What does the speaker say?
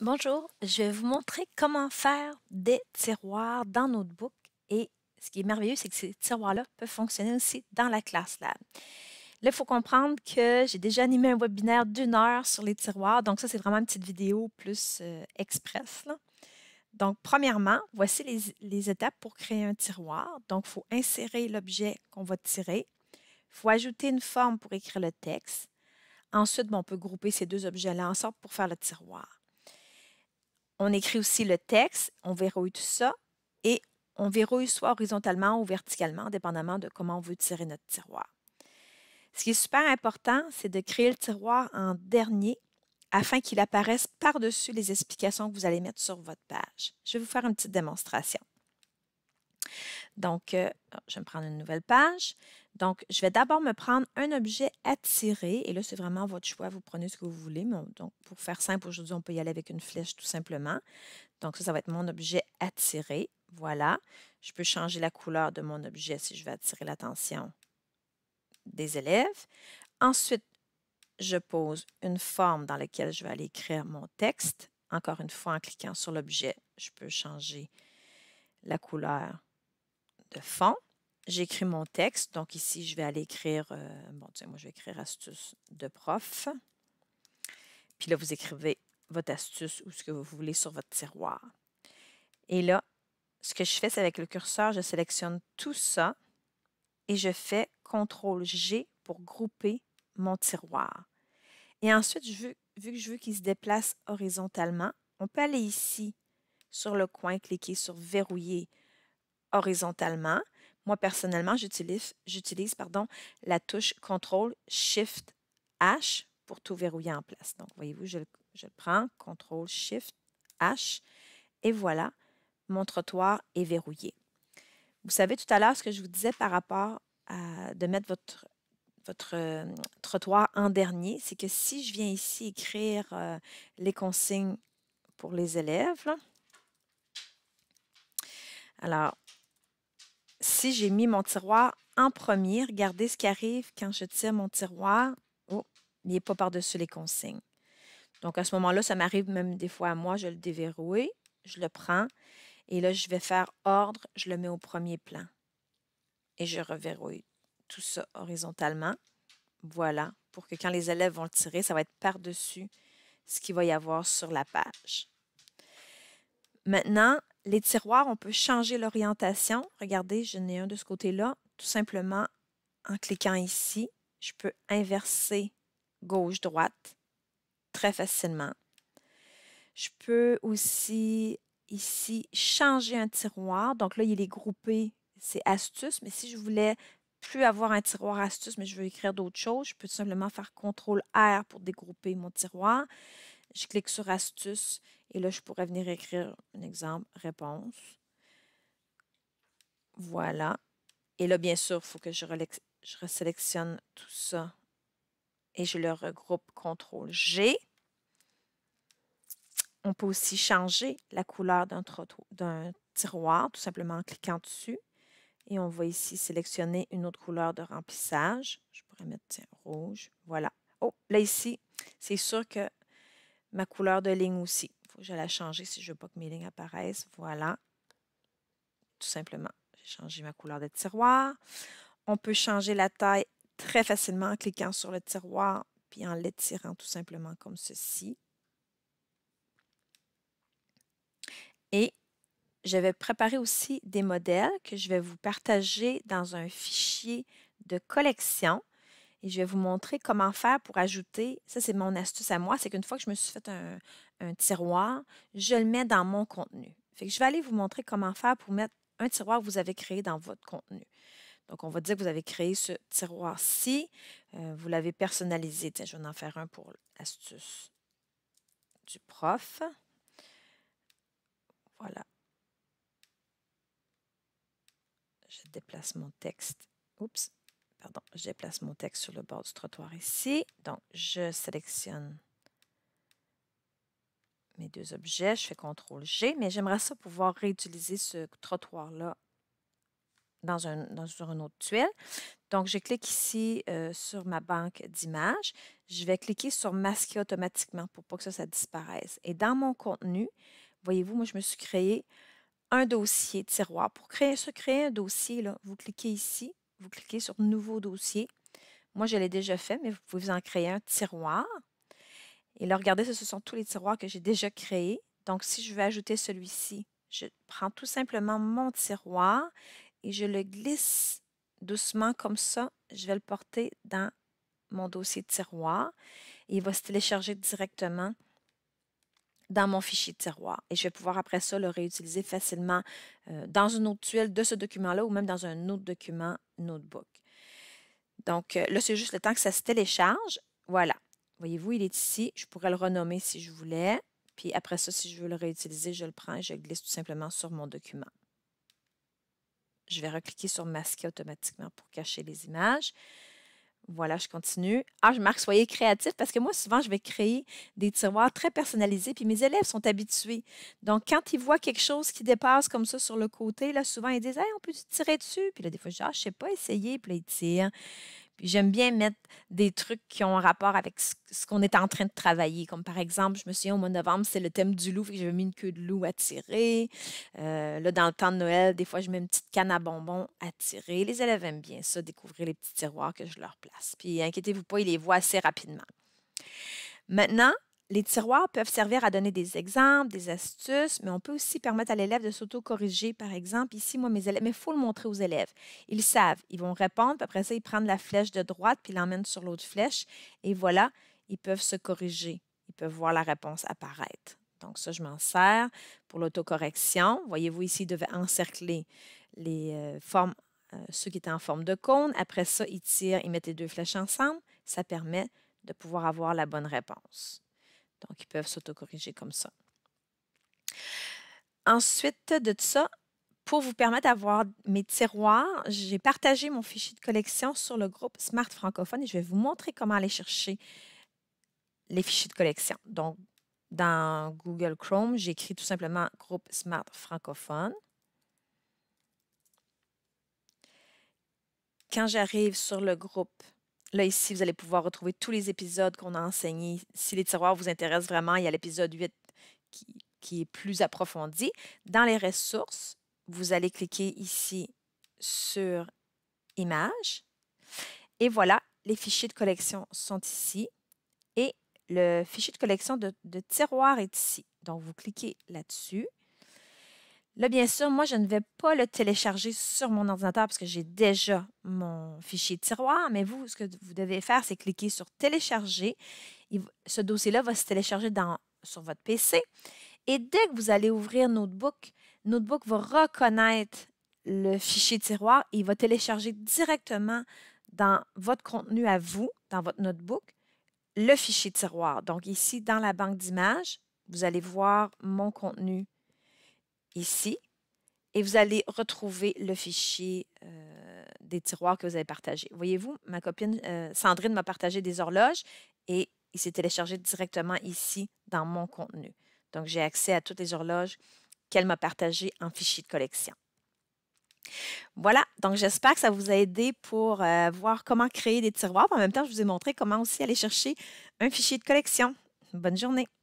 Bonjour, je vais vous montrer comment faire des tiroirs dans Notebook et ce qui est merveilleux, c'est que ces tiroirs-là peuvent fonctionner aussi dans la classe Lab. Là, il faut comprendre que j'ai déjà animé un webinaire d'une heure sur les tiroirs, donc ça, c'est vraiment une petite vidéo plus euh, express. Donc, premièrement, voici les, étapes pour créer un tiroir. Donc, il faut insérer l'objet qu'on va tirer. Il faut ajouter une forme pour écrire le texte. Ensuite, on peut grouper ces deux objets-là ensemble pour faire le tiroir. On écrit aussi le texte, on verrouille tout ça et on verrouille soit horizontalement ou verticalement, dépendamment de comment on veut tirer notre tiroir. Ce qui est super important, c'est de créer le tiroir en dernier afin qu'il apparaisse par-dessus les explications que vous allez mettre sur votre page. Je vais vous faire une petite démonstration. Donc, euh, oh, je vais me prendre une nouvelle page. Donc, je vais d'abord me prendre un objet attiré. Et là, c'est vraiment votre choix. Vous prenez ce que vous voulez. donc, pour faire simple, aujourd'hui, on peut y aller avec une flèche tout simplement. Donc, ça, ça va être mon objet attiré. Voilà. Je peux changer la couleur de mon objet si je veux attirer l'attention des élèves. Ensuite, je pose une forme dans laquelle je vais aller écrire mon texte. Encore une fois, en cliquant sur l'objet, je peux changer la couleur de fond. J'écris mon texte. Donc ici, je vais aller écrire, euh, bon, tiens, moi, je vais écrire astuce de prof. Puis là, vous écrivez votre astuce ou ce que vous voulez sur votre tiroir. Et là, ce que je fais, c'est avec le curseur, je sélectionne tout ça et je fais CTRL-G pour grouper mon tiroir. Et ensuite, vu que je veux qu'il se déplace horizontalement, on peut aller ici sur le coin, cliquer sur Verrouiller horizontalement. Moi, personnellement, j'utilise, j'utilise pardon, la touche CTRL SHIFT H pour tout verrouiller en place. Donc, voyez-vous, je, le prends, CTRL SHIFT H, et voilà, mon trottoir est verrouillé. Vous savez tout à l'heure ce que je vous disais par rapport à de mettre votre, votre euh, trottoir en dernier, c'est que si je viens ici écrire euh, les consignes pour les élèves, alors si j'ai mis mon tiroir en premier, regardez ce qui arrive quand je tire mon tiroir. Oh, il n'est pas par-dessus les consignes. Donc, à ce moment-là, ça m'arrive même des fois à moi, je le déverrouille, je le prends, et là, je vais faire ordre, je le mets au premier plan. Et je reverrouille tout ça horizontalement. Voilà, pour que quand les élèves vont le tirer, ça va être par-dessus ce qu'il va y avoir sur la page. Maintenant, les tiroirs, on peut changer l'orientation. Regardez, je n'ai un de ce côté-là. Tout simplement, en cliquant ici, je peux inverser gauche-droite très facilement. Je peux aussi ici changer un tiroir. Donc là, il est groupé, c'est astuce, mais si je voulais plus avoir un tiroir astuce, mais je veux écrire d'autres choses, je peux tout simplement faire CTRL R pour dégrouper mon tiroir. Je clique sur astuce et là, je pourrais venir écrire un exemple, réponse. Voilà. Et là, bien sûr, il faut que je, je resélectionne tout ça et je le regroupe CTRL-G. On peut aussi changer la couleur d'un tiroir, tout simplement en cliquant dessus. Et on va ici sélectionner une autre couleur de remplissage. Je pourrais mettre tiens, rouge. Voilà. Oh, là ici, c'est sûr que Ma couleur de ligne aussi. faut que je la change si je veux pas que mes lignes apparaissent. Voilà. Tout simplement, j'ai changé ma couleur de tiroir. On peut changer la taille très facilement en cliquant sur le tiroir puis en l'étirant tout simplement comme ceci. Et je vais préparer aussi des modèles que je vais vous partager dans un fichier de collection. Et je vais vous montrer comment faire pour ajouter, ça c'est mon astuce à moi, c'est qu'une fois que je me suis fait un, tiroir, je le mets dans mon contenu. Fait que je vais aller vous montrer comment faire pour mettre un tiroir que vous avez créé dans votre contenu. Donc, on va dire que vous avez créé ce tiroir-ci, euh, vous l'avez personnalisé. je vais en faire un pour l'astuce du prof. Voilà. Je déplace mon texte. Oups. Pardon, je déplace mon texte sur le bord du trottoir ici. Donc, je sélectionne mes deux objets. Je fais CTRL-G, mais j'aimerais ça pouvoir réutiliser ce trottoir-là dans un, une autre tuile. Donc, je clique ici euh, sur ma banque d'images. Je vais cliquer sur masquer automatiquement pour pas que ça, ça disparaisse. Et dans mon contenu, voyez-vous, moi, je me suis créé un dossier tiroir. Pour créer, se créer un dossier, vous cliquez ici vous cliquez sur Nouveau dossier. Moi, je l'ai déjà fait, mais vous pouvez vous en créer un tiroir. Et là, regardez, ce sont tous les tiroirs que j'ai déjà créés. Donc, si je veux ajouter celui-ci, je prends tout simplement mon tiroir et je le glisse doucement comme ça. Je vais le porter dans mon dossier tiroir. Et il va se télécharger directement dans mon fichier de tiroir. Et je vais pouvoir après ça le réutiliser facilement euh, dans une autre tuile de ce document-là ou même dans un autre document notebook. Donc euh, là, c'est juste le temps que ça se télécharge. Voilà. Voyez-vous, il est ici. Je pourrais le renommer si je voulais. Puis après ça, si je veux le réutiliser, je le prends et je glisse tout simplement sur mon document. Je vais recliquer sur masquer automatiquement pour cacher les images. Voilà, je continue. Ah, je marque soyez créatif parce que moi, souvent, je vais créer des tiroirs très personnalisés, puis mes élèves sont habitués. Donc, quand ils voient quelque chose qui dépasse comme ça sur le côté, là, souvent, ils disent hey, on peut tirer dessus. Puis là, des fois, je dis ah, je sais pas, essayer. Puis là, ils tirent j'aime bien mettre des trucs qui ont un rapport avec ce qu'on est en train de travailler. Comme par exemple, je me souviens au mois de novembre, c'est le thème du loup, je j'avais mis une queue de loup à tirer. Euh, là, dans le temps de Noël, des fois, je mets une petite canne à bonbons à tirer. Les élèves aiment bien ça, découvrir les petits tiroirs que je leur place. Puis inquiétez-vous pas, ils les voient assez rapidement. Maintenant, les tiroirs peuvent servir à donner des exemples, des astuces, mais on peut aussi permettre à l'élève de s'auto-corriger, par exemple. Ici, moi, mes élèves, mais il faut le montrer aux élèves. Ils savent, ils vont répondre, puis après ça, ils prennent la flèche de droite, puis l'emmènent sur l'autre flèche, et voilà, ils peuvent se corriger. Ils peuvent voir la réponse apparaître. Donc, ça, je m'en sers pour l'autocorrection. Voyez-vous ici, ils devaient encercler les euh, formes, euh, ceux qui étaient en forme de cône. Après ça, ils tirent, ils mettent les deux flèches ensemble. Ça permet de pouvoir avoir la bonne réponse. Donc, ils peuvent s'autocorriger comme ça. Ensuite de ça, pour vous permettre d'avoir mes tiroirs, j'ai partagé mon fichier de collection sur le groupe Smart Francophone et je vais vous montrer comment aller chercher les fichiers de collection. Donc, dans Google Chrome, j'écris tout simplement groupe Smart Francophone. Quand j'arrive sur le groupe Là, ici, vous allez pouvoir retrouver tous les épisodes qu'on a enseignés. Si les tiroirs vous intéressent vraiment, il y a l'épisode 8 qui, est plus approfondi. Dans les ressources, vous allez cliquer ici sur Images. Et voilà, les fichiers de collection sont ici. Et le fichier de collection de, de tiroir est ici. Donc, vous cliquez là-dessus. Là, bien sûr, moi, je ne vais pas le télécharger sur mon ordinateur parce que j'ai déjà mon fichier tiroir, mais vous, ce que vous devez faire, c'est cliquer sur Télécharger. ce dossier-là va se télécharger sur votre PC. Et dès que vous allez ouvrir Notebook, Notebook va reconnaître le fichier tiroir et il va télécharger directement dans votre contenu à vous, dans votre notebook, le fichier tiroir. Donc ici, dans la banque d'images, vous allez voir mon contenu ici et vous allez retrouver le fichier euh, des tiroirs que vous avez partagé. Voyez-vous, ma copine euh, Sandrine m'a partagé des horloges et il s'est téléchargé directement ici dans mon contenu. Donc, j'ai accès à toutes les horloges qu'elle m'a partagées en fichier de collection. Voilà, donc j'espère que ça vous a aidé pour euh, voir comment créer des tiroirs. En même temps, je vous ai montré comment aussi aller chercher un fichier de collection. Bonne journée.